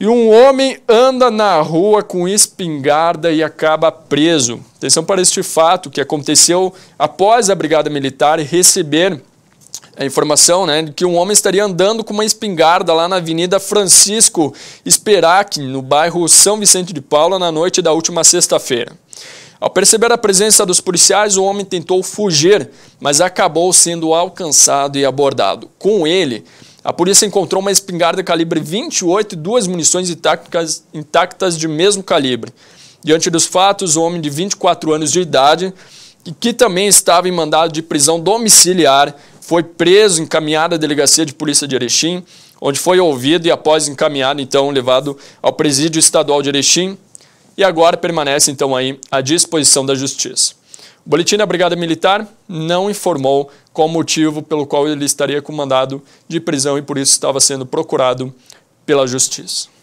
E um homem anda na rua com espingarda e acaba preso. Atenção para este fato que aconteceu após a Brigada Militar receber a informação né, de que um homem estaria andando com uma espingarda lá na Avenida Francisco Esperac, no bairro São Vicente de Paula, na noite da última sexta-feira. Ao perceber a presença dos policiais, o homem tentou fugir, mas acabou sendo alcançado e abordado. Com ele, a polícia encontrou uma espingarda calibre 28 e duas munições intactas, intactas de mesmo calibre. Diante dos fatos, o homem de 24 anos de idade, que também estava em mandado de prisão domiciliar, foi preso, encaminhado à delegacia de polícia de Erechim, onde foi ouvido e após encaminhado, então, levado ao presídio estadual de Erechim e agora permanece, então, aí à disposição da justiça. O boletim da Brigada Militar não informou qual o motivo pelo qual ele estaria com mandado de prisão e por isso estava sendo procurado pela Justiça.